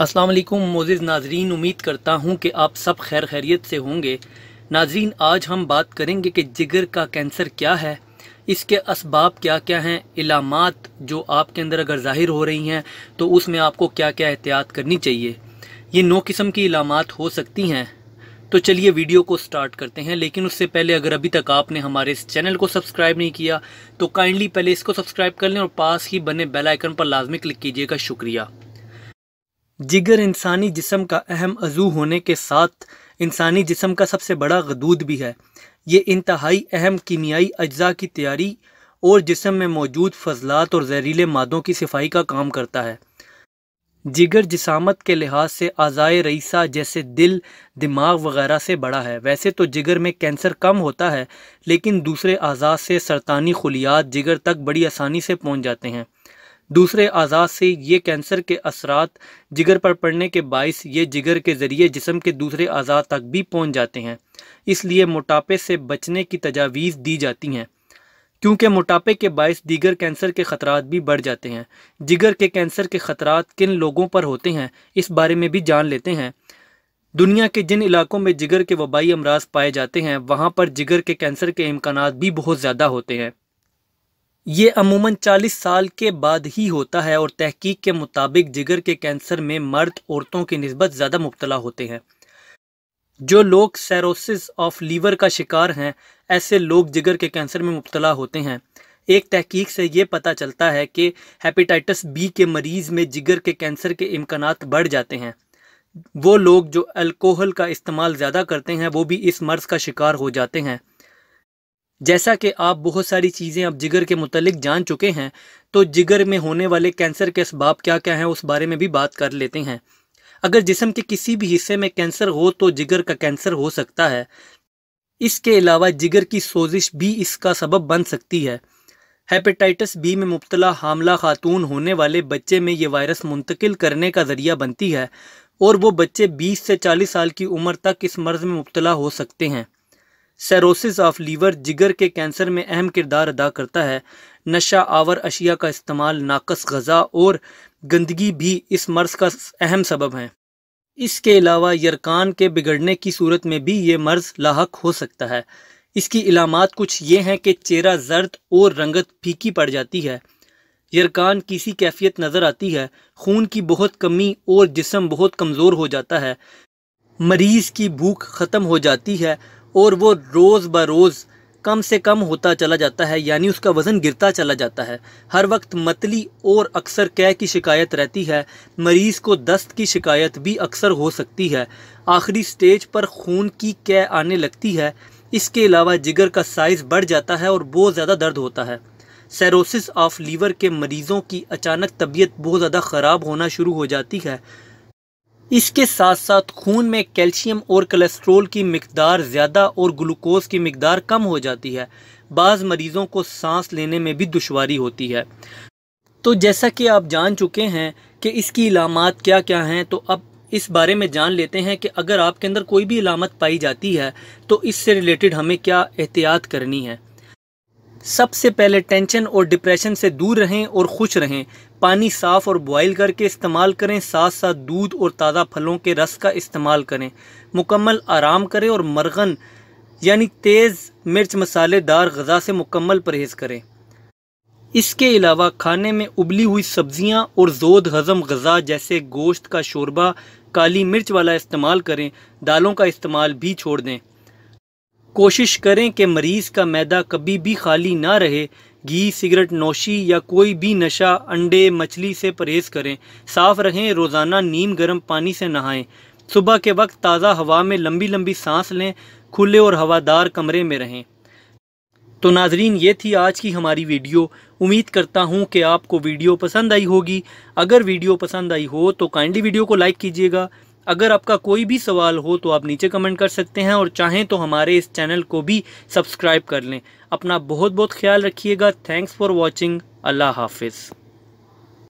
Aslam Moz नाजरीन उम्मीद करता हूँ कि आप सब खैर खैरियत से होंगे नाजरीन आज हम बात करेंगे कि जिगर का कैंसर क्या है इसके इसबाब क्या क्या हैं इलामत जो आपके अंदर अगर ज़ाहिर हो रही हैं तो उसमें आपको क्या क्या एहतियात करनी चाहिए ये नौ किस्म की इलामत हो सकती हैं तो चलिए वीडियो को स्टार्ट करते हैं लेकिन उससे पहले अगर अभी तक आपने हमारे इस चैनल को सब्सक्राइब नहीं किया तो काइंडली पहले इसको सब्सक्राइब कर लें और पास ही बने बेल आइकन पर लाजमी क्लिक कीजिएगा शुक्रिया जिगर इंसानी जिसम का अहम अजू होने के साथ इंसानी जिसम का सबसे बड़ा गदूद भी है ये इंतहाई अहम कीमियाई अज्जा की तैयारी और जिसम में मौजूद फजलात और जहरीले मादों की सफाई का काम करता है जिगर जिसामत के लिहाज से आज़ाए रईसा जैसे दिल दिमाग वगैरह से बड़ा है वैसे तो जिगर में कैंसर कम होता है लेकिन दूसरे आज़ा से सरतानी खुलियात जिगर तक बड़ी आसानी से पहुँच जाते हैं दूसरे आज़ाद से ये कैंसर के असरात जिगर पर पड़ने के बायस ये जिगर के ज़रिए जिसम के दूसरे आज़ाद तक भी पहुँच जाते हैं इसलिए मोटापे से बचने की तजावीज़ दी जाती हैं क्योंकि मोटापे के बायस दीगर कैंसर के ख़तरात भी बढ़ जाते हैं जिगर के कैंसर के ख़तरात किन लोगों पर होते हैं इस बारे में भी जान लेते हैं दुनिया के जिन इलाकों में जिगर के वबाई अमराज पाए जाते हैं वहाँ पर जिगर के कैंसर के इम्कान भी बहुत ज़्यादा होते हैं ये अमूमन 40 साल के बाद ही होता है और तहकीक के मुताबिक जिगर के कैंसर में मर्द औरतों की नस्बत ज़्यादा मुबतला होते हैं जो लोग सैरोसिस ऑफ लीवर का शिकार हैं ऐसे लोग जिगर के कैंसर में मुबतला होते हैं एक तहकीक से ये पता चलता है कि हेपेटाइटिस बी के मरीज़ में जिगर के कैंसर के इम्कान बढ़ जाते हैं वो लोग जो अल्कोहल का इस्तेमाल ज़्यादा करते हैं वो भी इस मर्ज़ का शिकार हो जाते हैं जैसा कि आप बहुत सारी चीज़ें अब जिगर के मुतलिक जान चुके हैं तो जिगर में होने वाले कैंसर के इसबाब क्या क्या हैं उस बारे में भी बात कर लेते हैं अगर जिसम के किसी भी हिस्से में कैंसर हो तो जिगर का कैंसर हो सकता है इसके अलावा जिगर की सोजिश भी इसका सबब बन सकती है हेपेटाइटिस बी में मुबतला हामला खातून होने वाले बच्चे में ये वायरस मुंतकिल करने का ज़रिया बनती है और वो बच्चे 20 से 40 साल की उम्र तक इस मर्ज़ में मुबतला हो सकते हैं सैरोसिस ऑफ लीवर जिगर के कैंसर में अहम किरदार अदा करता है नशा आवर अशिया का इस्तेमाल नाकस गज़ा और गंदगी भी इस मर्ज़ का अहम सबब है इसके अलावा यरकान के बिगड़ने की सूरत में भी ये मर्ज़ लाक हो सकता है इसकी इलामत कुछ ये हैं कि चेहरा जर्द और रंगत फीकी पड़ जाती है यरकान किसी कैफियत नज़र आती है खून की बहुत कमी और जिसम बहुत कमज़ोर हो जाता है मरीज़ की भूख ख़त्म हो जाती है और वो रोज़ बरोज कम से कम होता चला जाता है यानी उसका वज़न गिरता चला जाता है हर वक्त मतली और अक्सर कै की शिकायत रहती है मरीज़ को दस्त की शिकायत भी अक्सर हो सकती है आखिरी स्टेज पर खून की कै आने लगती है इसके अलावा जिगर का साइज़ बढ़ जाता है और बहुत ज़्यादा दर्द होता है सैरोसिस ऑफ लीवर के मरीज़ों की अचानक तबीयत बहुत ज़्यादा ख़राब होना शुरू हो जाती है इसके साथ साथ खून में कैल्शियम और कोलेस्ट्रोल की मकदार ज़्यादा और ग्लूकोज की मकदार कम हो जाती है बाज़ मरीज़ों को सांस लेने में भी दुशारी होती है तो जैसा कि आप जान चुके हैं कि इसकी इलामत क्या क्या हैं तो अब इस बारे में जान लेते हैं कि अगर आपके अंदर कोई भी इलामत पाई जाती है तो इससे रिलेटेड हमें क्या एहतियात करनी है सबसे पहले टेंशन और डिप्रेशन से दूर रहें और खुश रहें पानी साफ़ और बॉयल करके इस्तेमाल करें साथ साथ दूध और ताज़ा फलों के रस का इस्तेमाल करें मुकम्मल आराम करें और मरगन यानी तेज़ मिर्च मसालेदार गज़ा से मुकम्मल परहेज़ करें इसके अलावा खाने में उबली हुई सब्जियां और जोद हज़म गज़ा जैसे गोश्त का शोरबा काली मिर्च वाला इस्तेमाल करें दालों का इस्तेमाल भी छोड़ दें कोशिश करें कि मरीज़ का मैदा कभी भी खाली ना रहे घी सिगरेट नोशी या कोई भी नशा अंडे मछली से परहेज़ करें साफ़ रहें रोज़ाना नीम गर्म पानी से नहाएं सुबह के वक्त ताज़ा हवा में लंबी लंबी सांस लें खुले और हवादार कमरे में रहें तो नाजरीन ये थी आज की हमारी वीडियो उम्मीद करता हूँ कि आपको वीडियो पसंद आई होगी अगर वीडियो पसंद आई हो तो काइंडली वीडियो को लाइक कीजिएगा अगर आपका कोई भी सवाल हो तो आप नीचे कमेंट कर सकते हैं और चाहें तो हमारे इस चैनल को भी सब्सक्राइब कर लें अपना बहुत बहुत ख्याल रखिएगा थैंक्स फॉर वॉचिंग अल्लाह हाफिज़